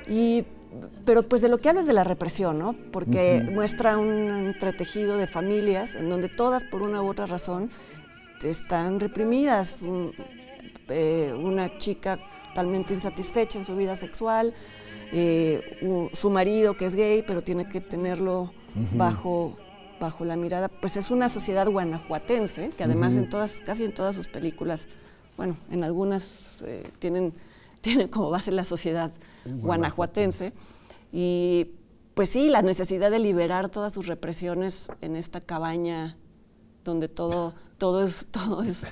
Y pero pues de lo que hablo es de la represión, ¿no? Porque muestra un entretejido de familias en donde todas por una u otra razón están reprimidas. Eh, una chica totalmente insatisfecha en su vida sexual, eh, su marido que es gay, pero tiene que tenerlo bajo la mirada, pues es una sociedad guanajuatense, que además en todas, casi en todas sus películas, bueno, en algunas eh, tienen, tienen como base la sociedad guanajuatense. Y pues sí, la necesidad de liberar todas sus represiones en esta cabaña donde todo, todo es, todo es,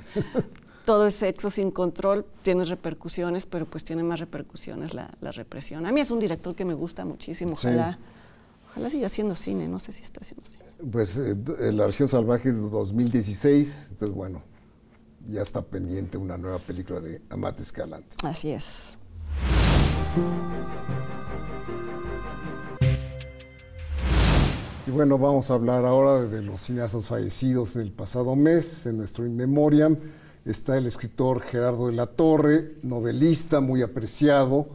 todo es sexo sin control, tiene repercusiones, pero pues tiene más repercusiones la, represión. A mí es un director que me gusta muchísimo, ojalá, siga haciendo cine, no sé si está haciendo cine. Pues eh, el La Arción Salvaje es de 2016, entonces bueno, ya está pendiente una nueva película de Amate Escalante. Así es. Y bueno, vamos a hablar ahora de los cineastas fallecidos en el pasado mes. En nuestro In está el escritor Gerardo de la Torre, novelista muy apreciado,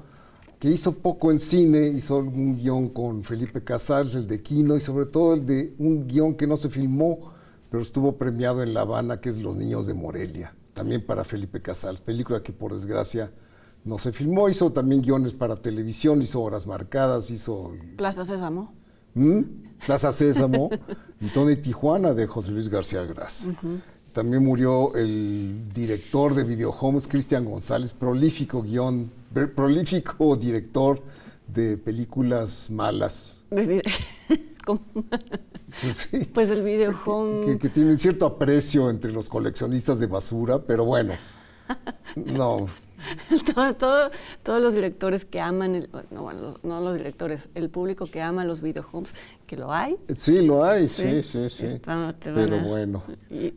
que hizo poco en cine, hizo un guión con Felipe Casals, el de Quino, y sobre todo el de un guión que no se filmó, pero estuvo premiado en La Habana, que es Los Niños de Morelia, también para Felipe Casals, película que por desgracia no se filmó, hizo también guiones para televisión, hizo Horas Marcadas, hizo... Plaza Sésamo. ¿Mm? Plaza Sésamo, Entonces Tijuana de José Luis García Gras. También murió el director de videohomes, Cristian González, prolífico guión, prolífico director de películas malas. Después pues el videohome... que tienen cierto aprecio entre los coleccionistas de basura, pero bueno, no... todo, todos los directores que aman, no, los, no los directores, el público que ama los videohomes, que lo hay. Sí, lo hay, sí, sí, Pero bueno,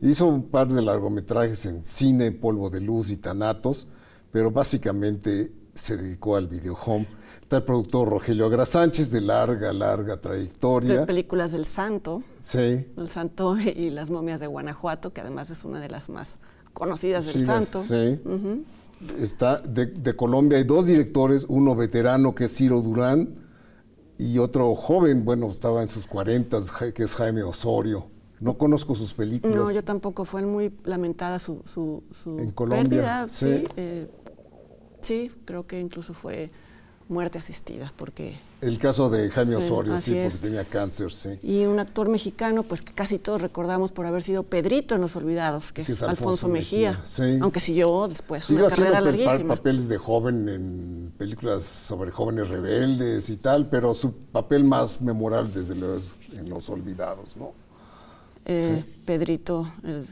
hizo un par de largometrajes en cine, Polvo de Luz y Tanatos, pero básicamente se dedicó al videohome. Está el productor Rogelio Agra Sánchez, de larga, larga trayectoria. películas del Santo. Sí. El Santo y Las momias de Guanajuato, que además es una de las más conocidas del Santo. Sí está de, Colombia hay dos directores, uno veterano que es Ciro Durán y otro joven, bueno, estaba en sus 40, que es Jaime Osorio. No conozco sus películas. No, yo tampoco, fue muy lamentada su, su, en Colombia, eh, sí creo que incluso fue muerte asistida, porque... El caso de Jaime Osorio, sí, porque tenía cáncer, sí. Y un actor mexicano, pues que casi todos recordamos por haber sido Pedrito en Los Olvidados, que, es, Alfonso, Mejía, Sí. aunque siguió después una carrera larguísima. papeles de joven en películas sobre jóvenes rebeldes y tal, pero su papel más memorable desde luego es en Los Olvidados, ¿no? Eh, Pedrito,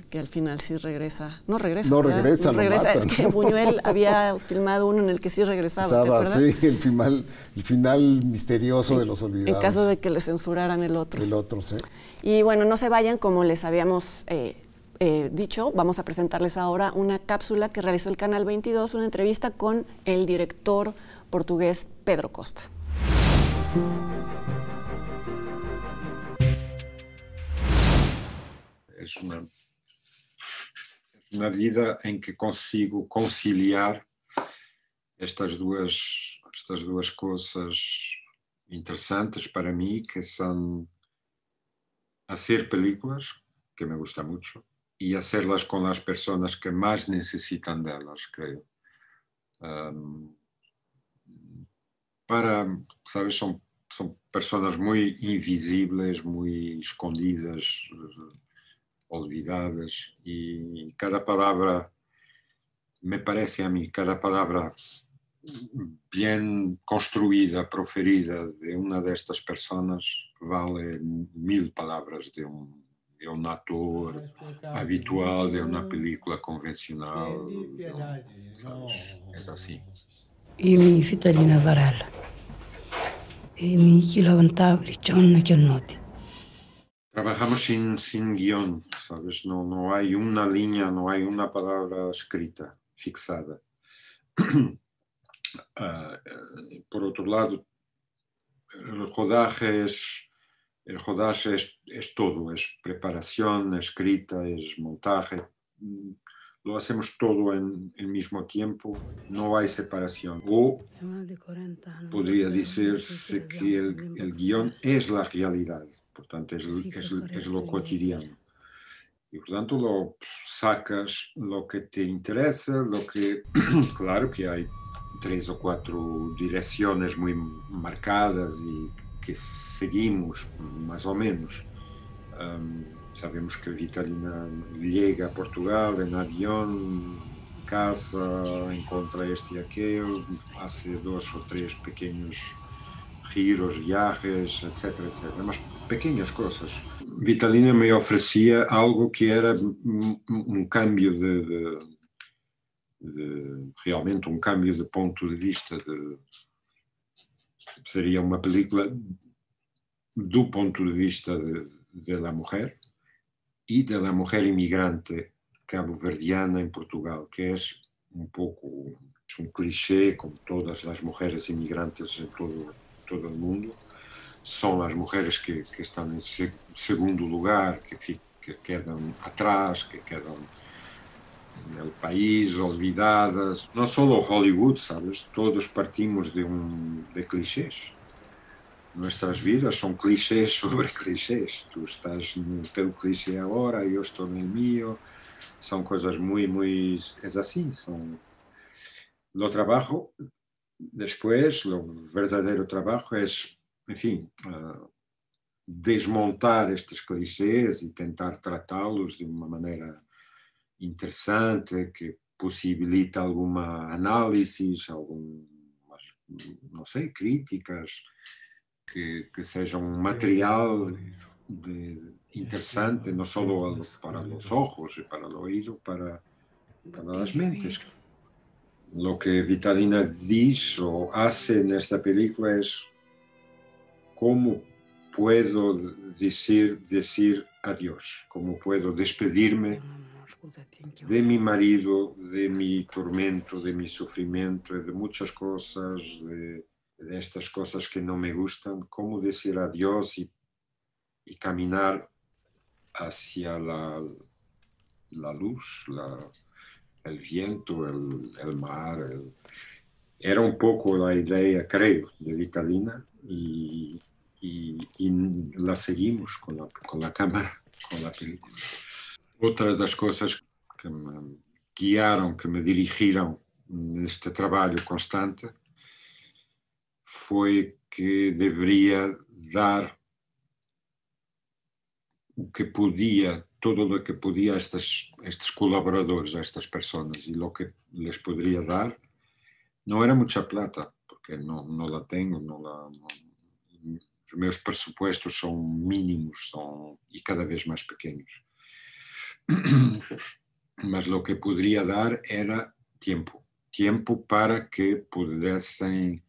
que al final sí regresa. No regresa. No regresa, es que Buñuel había filmado uno en el que sí regresaba. el final, el final misterioso de los olvidados. En caso de que le censuraran el otro. El otro, sí. Y bueno, no se vayan como les habíamos. Eh, eh, dicho, vamos a presentarles ahora una cápsula que realizó el Canal 22, una entrevista con el director portugués Pedro Costa. és uma, vida em que consigo conciliar estas duas, estas duas coisas interessantes para mim, que são ser películas, que me gusta muito e hacerlas con las com que pessoas que mais necessitam delas Um, para, sabes, são são pessoas muito invisíveis muito escondidas, olvidadas e cada palavra, me parece a mim, cada palavra bem construída, proferida de uma destas pessoas vale mil palavras de um de um ator habitual, de uma película convencional. Um, é assim. E me Vitalina Varela. E me que levantava de chão naquele noite. Trabajamos sin, sin guión, ¿sabes? No, no hay una línea, no hay una palabra escrita, fixada. Eh, eh, por otro lado, el rodaje es, el es, es, todo, es preparación, escrita, es montaje. Mm, lo hacemos todo en el mismo tiempo, no hay separación. O podría decirse que el, el guión es la realidad. portanto, és, és, és lo cotidiano. E, portanto, logo sacas lo que te interessa, o que... claro que há três ou quatro direções muito marcadas e que seguimos, mais ou menos. Um, sabemos que a Vitalina chega a Portugal em avião, caça, encontra este e aquele, faz dois ou três pequenos giros, viagens, etc, etc. Mas pequenas coisas. Vitalina me oferecia algo que era um cambio de, de, de, realmente um cambio de ponto de vista. De, seria uma película do ponto de vista de, de la e de la imigrante cabo-verdiana em Portugal, que é um pouco um clichê, como todas as mulheres imigrantes em todo, todo o mundo, são as mulheres que, que estão em segundo lugar, que, que quedam atrás, que quedam no país, olvidadas. Não só o Hollywood, sabes? Todos partimos de, um, de clichês. Nossas vidas são clichês sobre clichês. Tu estás no teu clichê agora, eu estou no meu. São coisas muito, muito. É assim, são. O trabalho, depois, o verdadeiro trabalho é enfim, eh, desmontar estes clichês e tentar tratá-los de uma maneira interessante, que possibilita alguma análise, algum, não sei, críticas, que, que sejam um é, material é de, é interessante, não só para os olhos e para o ouvido, para, para as mentes. Lo que Vitalina diz ou hace nesta película é ¿cómo puedo decir, decir adiós? ¿Cómo puedo despedirme de mi marido, de mi tormento, de mi sufrimiento, de muchas cosas, de, estas cosas que no me gustan? ¿Cómo decir adiós y, caminar hacia la, la luz, el viento, el, mar? Era un poco la idea, creo, de Vitalina y y, y la seguimos con la, con la cámara, con la película. Outra das coisas que me guiaram, que me dirigiram neste trabalho constante foi que deveria dar o que podia, todo o que podia a estes, estes colaboradores, a estas pessoas, e o que lhes poderia dar não era muita plata, porque não, não la tenho, não la, os meus pressupostos são mínimos são, e cada vez mais pequenos. Mas o que poderia dar era tempo tempo para que pudessem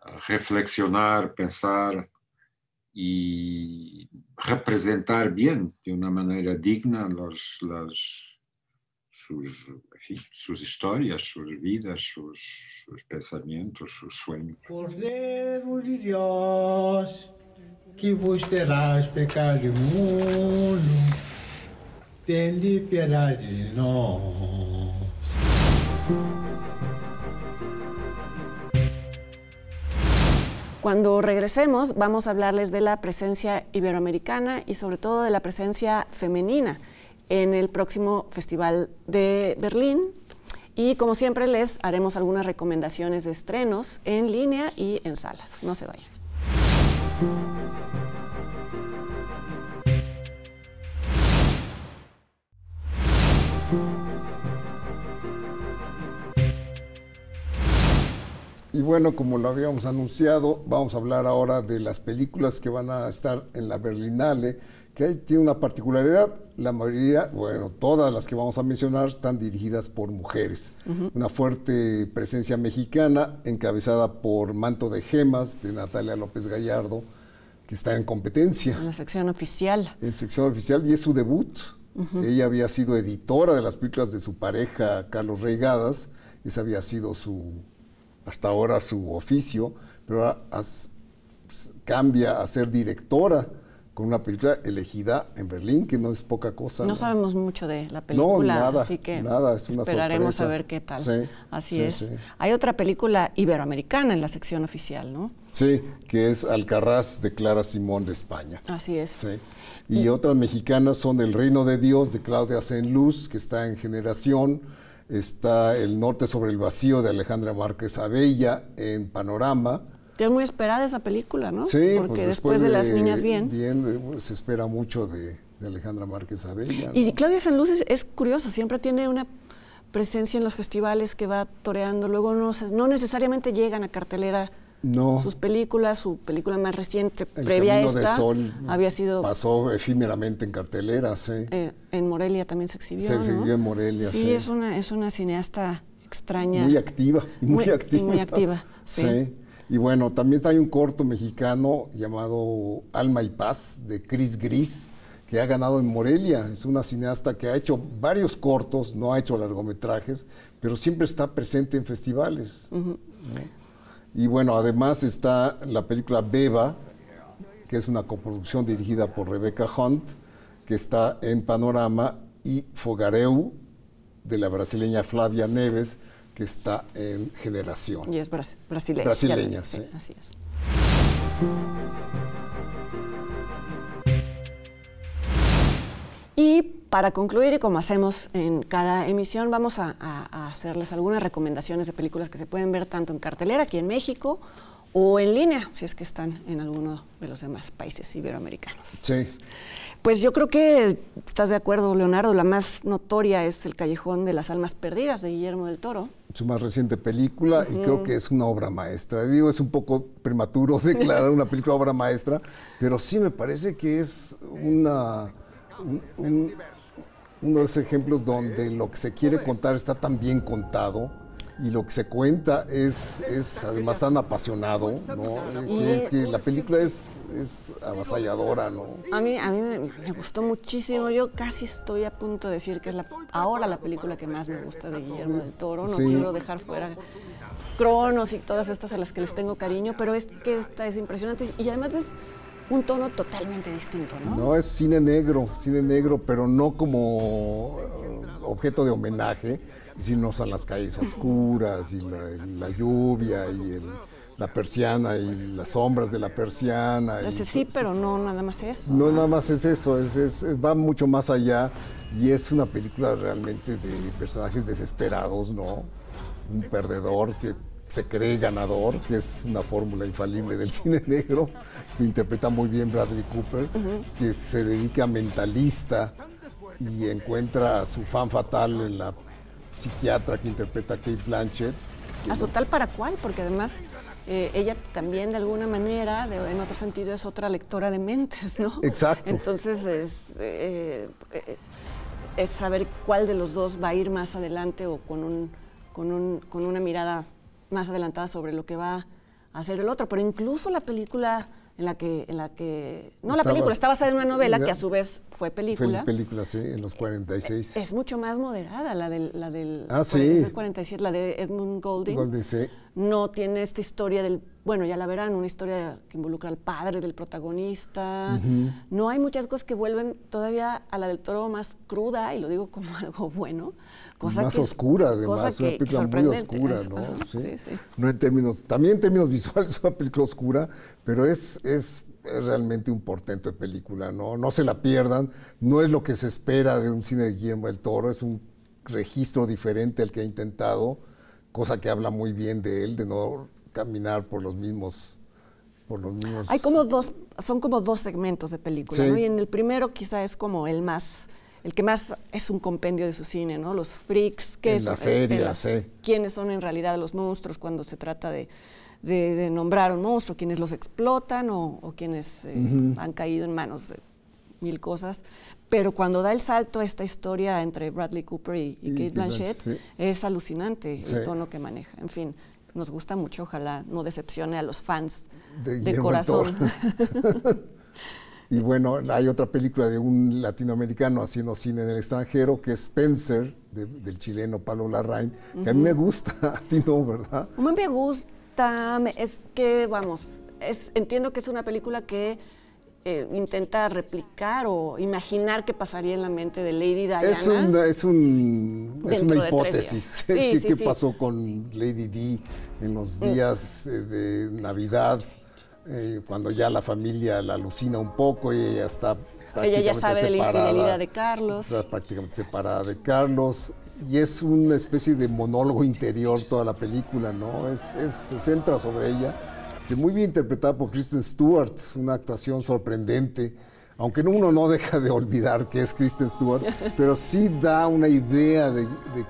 ah, reflexionar, pensar e representar bem, de uma maneira digna, as, as sus, historias, sus sus vidas, sus, sus sus sueños. de Dios, que vos terás pecado mundo, piedad de Cuando regresemos vamos a hablarles de la presencia iberoamericana y sobre todo de la presencia femenina en el próximo Festival de Berlín. Y como siempre les haremos algunas recomendaciones de estrenos en línea y en salas. No se vayan. Y bueno, como lo habíamos anunciado, vamos a hablar ahora de las películas que van a estar en la Berlinale, que tiene una particularidad, la mayoría, bueno, todas las que vamos a mencionar están dirigidas por mujeres. Una fuerte presencia mexicana encabezada por Manto de Gemas de Natalia López Gallardo, que está en competencia. En la sección oficial. En sección oficial y es su debut. Ella había sido editora de las películas de su pareja, Carlos Reigadas. Ese había sido su, hasta ahora su oficio, pero ahora cambia a ser directora con una película elegida en Berlín, que no es poca cosa. No, sabemos mucho de la película, así que esperaremos a ver qué tal. así es. Hay otra película iberoamericana en la sección oficial, ¿no? Sí, que es Alcarraz de Clara Simón de España. Así es. Y, y otras mexicanas son El Reino de Dios de Claudia Luz, que está en Generación. Está El Norte sobre el Vacío de Alejandra Márquez Abella en Panorama ya es muy esperada esa película, ¿no? Sí, pues porque después, de, Las Niñas Bien. Bien, eh, se espera mucho de, Alejandra Márquez Abella. Y Claudia Sanluz es, es curioso, siempre tiene una presencia en los festivales que va toreando, luego no, no necesariamente llegan a cartelera sus películas, su película más reciente, previa a esta, Sol había sido... Pasó efímeramente en cartelera, sí. ¿eh? Eh, en Morelia también se exhibió, Se exhibió en Morelia, sí. sí. Es, una, es una cineasta extraña. Muy activa, muy, muy activa. Muy activa, sí. Y bueno, también hay un corto mexicano llamado Alma y Paz de Chris Gris, que ha ganado en Morelia. Es una cineasta que ha hecho varios cortos, no ha hecho largometrajes, pero siempre está presente en festivales. Y bueno, además está la película Beba, que es una coproducción dirigida por Rebecca Hunt, que está en Panorama, y Fogareu, de la brasileña Flavia Neves, que está en generación. Y es brasileña. Brasileña, sí. Así es. Y para concluir, y como hacemos en cada emisión, vamos a hacerles algunas recomendaciones de películas que se pueden ver tanto en cartelera aquí en México o en línea, si es que están en alguno de los demás países iberoamericanos. Sí. Pues yo creo que estás de acuerdo, Leonardo, la más notoria es El Callejón de las Almas Perdidas de Guillermo del Toro. Su más reciente película y creo que es una obra maestra. Digo, es un poco prematuro declarar una película obra maestra, pero sí me parece que es una... uno de los ejemplos donde lo que se quiere contar está tan bien contado y lo que se cuenta es, es además tan apasionado, ¿no? la película es, es, avasalladora, ¿no? A mí, a mí me, gustó muchísimo. Yo casi estoy a punto de decir que es la, ahora la película que más me gusta de Guillermo del Toro. No quiero dejar fuera Cronos y todas estas a las que les tengo cariño, pero es que esta es impresionante y además es un tono totalmente distinto, ¿no? No, es cine negro, cine negro, pero no como eh, objeto de homenaje, no son las calles oscuras y la, lluvia y la persiana y las sombras de la persiana. sí, pero no nada más eso. No nada más es eso, va mucho más allá y es una película realmente de personajes desesperados, ¿no? Un perdedor que se cree ganador, que es una fórmula infalible del cine negro, que interpreta muy bien Bradley Cooper, que se dedica a mentalista y encuentra a su fan fatal en la psiquiatra que interpreta a Kate Blanchett. ¿A su tal para cuál, Porque además eh, ella también de alguna manera, en otro sentido, es otra lectora de mentes, ¿no? Exacto. Entonces es, eh, eh, es saber cuál de los dos va a ir más adelante o con, un, con, un, con una mirada más adelantada sobre lo que va a hacer el otro. Pero incluso la película en la que, en la que no la película, está basada en una novela que a su vez fue película. Fue película, sí, en los 46. Eh, es, mucho más moderada la del, la del, ah, sí. 47, la de Edmund Golding. Golding, sí no tiene esta historia del, bueno, ya la verán, una historia que involucra al padre del protagonista. No hay muchas cosas que vuelven todavía a la del toro más cruda, y lo digo como algo bueno. Cosa más oscura, además, una película muy oscura, ¿no? ¿Sí? Sí, No en términos, también en términos visuales es una película oscura, pero es, es realmente un portento de película, ¿no? No se la pierdan, no es lo que se espera de un cine de Guillermo del Toro, es un registro diferente al que ha intentado cosa que habla muy bien de él, de no caminar por los mismos... Por los mismos... Hay como dos, son como dos segmentos de película, Y en el primero quizá es como el más el que más es un compendio de su cine, ¿no? Los freaks, que es eh, quiénes son en realidad los monstruos cuando se trata de, de, nombrar un monstruo, quiénes los explotan o, quienes eh, han caído en manos de mil cosas, pero cuando da el salto esta historia entre Bradley Cooper y, Kate Blanchett, es alucinante el tono que maneja. En fin, nos gusta mucho, ojalá no decepcione a los fans de, corazón. y bueno, hay otra película de un latinoamericano haciendo cine en el extranjero, que es Spencer, del chileno Pablo Larraín, que a mí me gusta, a ti no, ¿verdad? A mí me gusta, es que, vamos, es, entiendo que es una película que eh, intenta replicar o imaginar qué pasaría en la mente de Lady Diana. Es, una hipótesis. ¿Qué, pasó con Lady D en los mm. días eh, de Navidad? Eh, cuando ya la familia la alucina un poco y ella está ella ya sabe de la infidelidad de Carlos. Está prácticamente separada de Carlos. Y es una especie de monólogo interior toda la película, ¿no? es, se centra sobre ella que muy bien interpretada por Kristen Stewart, una actuación sorprendente, aunque uno no deja de olvidar que es Kristen Stewart, pero sí da una idea de,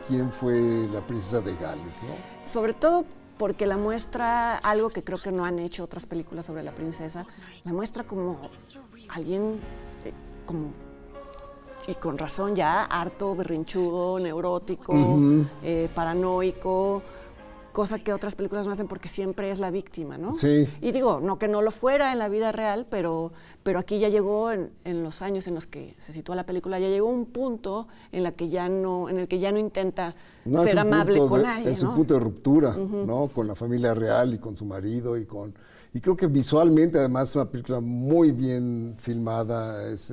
quién fue la princesa de Gales. ¿no? Sobre todo porque la muestra algo que creo que no han hecho otras películas sobre la princesa, la muestra como alguien eh, como y con razón ya harto berrinchudo, neurótico, eh, paranoico, cosa que otras películas no hacen porque siempre es la víctima, ¿no? Sí. Y digo, no que no lo fuera en la vida real, pero, pero aquí ya llegó en, en los años en los que se sitúa la película, ya llegó un punto en, la que ya no, en el que ya no intenta ser amable con nadie. Es un punto de ruptura, ¿no? Con la familia real y con su marido y con... Y creo que visualmente, además, es una película muy bien filmada, es,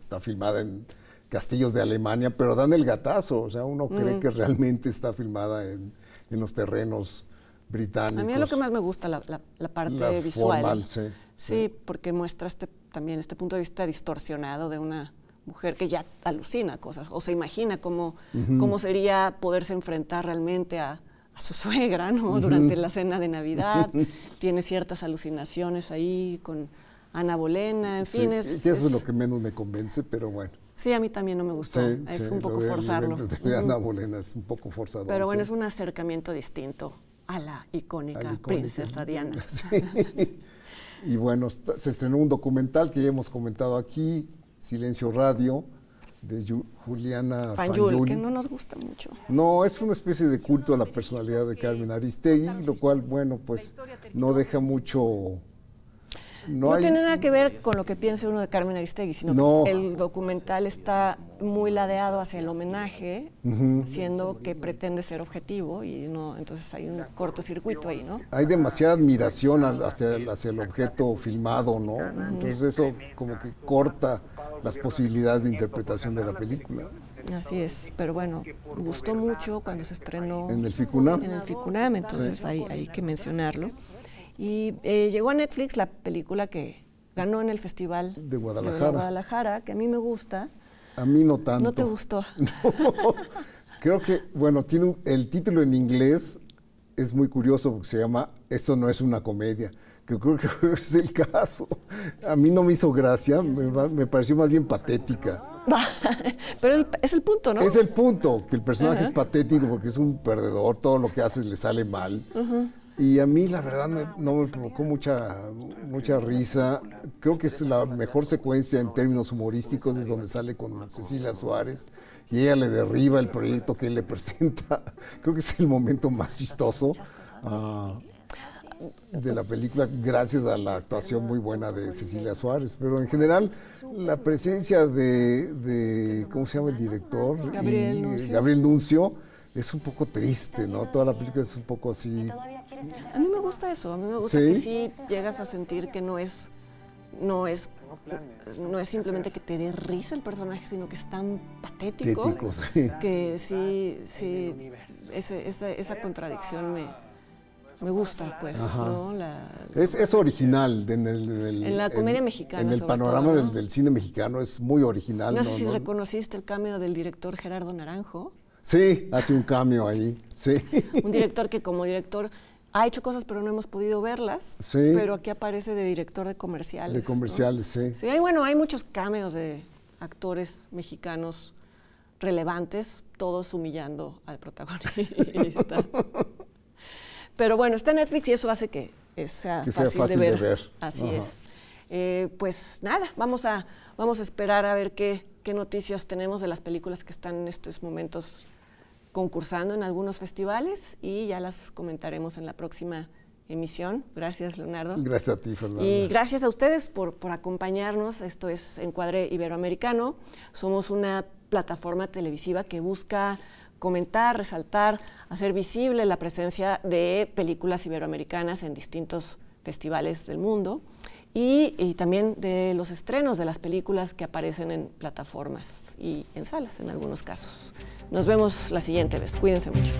está filmada en castillos de Alemania, pero dan el gatazo, o sea, uno cree que realmente está filmada en en los terrenos británicos. A mí es lo que más me gusta, la, la, la parte visual. sí, sí, porque muestra este, también este punto de vista distorsionado de una mujer que ya alucina cosas o se imagina cómo, cómo sería poderse enfrentar realmente a, su suegra ¿no? durante la cena de Navidad. Tiene ciertas alucinaciones ahí con Ana Bolena, en fin. Es, eso es lo que menos me convence, pero bueno. Sí, a mí también no me gustó. es un poco forzarlo. De, Ana Bolena es un poco forzado. Pero bueno, es un acercamiento distinto a la icónica, princesa Diana. y bueno, se estrenó un documental que ya hemos comentado aquí, Silencio Radio, de Juliana Fanyul, que no nos gusta mucho. No, es una especie de culto a la personalidad de Carmen Aristegui, lo cual, bueno, pues no deja mucho no, tiene nada que ver con lo que piense uno de Carmen Aristegui, sino que el documental está muy ladeado hacia el homenaje, siendo que pretende ser objetivo y no, entonces hay un cortocircuito ahí, ¿no? Hay demasiada admiración hacia, el objeto filmado, ¿no? Entonces eso como que corta las posibilidades de interpretación de la película. Así es, pero bueno, gustó mucho cuando se estrenó en el Ficunam, en el Ficunam entonces hay, hay que mencionarlo. Y eh, llegó a Netflix la película que ganó en el Festival de Guadalajara. que a mí me gusta. A mí no tanto. ¿No te gustó? No. Creo que, bueno, tiene el título en inglés es muy curioso porque se llama Esto no es una comedia, que creo que es el caso. A mí no me hizo gracia, me, pareció más bien patética. Pero es el punto, ¿no? Es el punto, que el personaje es patético porque es un perdedor, todo lo que hace le sale mal. Ajá. Y a mí la verdad no me provocó mucha, mucha risa. Creo que es la mejor secuencia en términos humorísticos, es donde sale con Cecilia Suárez y ella le derriba el proyecto que él le presenta. Creo que es el momento más chistoso ah, de la película, gracias a la actuación muy buena de Cecilia Suárez. Pero en general, la presencia de, ¿cómo se llama el director? Gabriel y, Nuncio. Gabriel Nuncio es un poco triste, ¿no? Toda la película es un poco así a mí me gusta eso, a mí me gusta que sí llegas a sentir que no es, no es, no es simplemente que te dé risa el personaje, sino que es tan patético, que sí, sí, esa, contradicción me, gusta, pues, es, original. En, el, la comedia mexicana. En el panorama del, cine mexicano es muy original. No, sé si reconociste el cambio del director Gerardo Naranjo. Sí, hace un cambio ahí. Sí. un director que como director ha hecho cosas pero no hemos podido verlas, pero aquí aparece de director de comerciales. De comerciales, sí. Sí, hay, bueno, hay muchos cameos de actores mexicanos relevantes, todos humillando al protagonista. pero bueno, está Netflix y eso hace que, eh, sea, fácil, de, ver. Así es. Eh, pues nada, vamos a, vamos a esperar a ver qué, qué noticias tenemos de las películas que están en estos momentos concursando en algunos festivales y ya las comentaremos en la próxima emisión. Gracias, Leonardo. Gracias a ti, Fernando. Y gracias a ustedes por, por acompañarnos. Esto es Encuadre Iberoamericano. Somos una plataforma televisiva que busca comentar, resaltar, hacer visible la presencia de películas iberoamericanas en distintos festivales del mundo y, también de los estrenos de las películas que aparecen en plataformas y en salas en algunos casos. Nos vemos la siguiente vez. Cuídense mucho.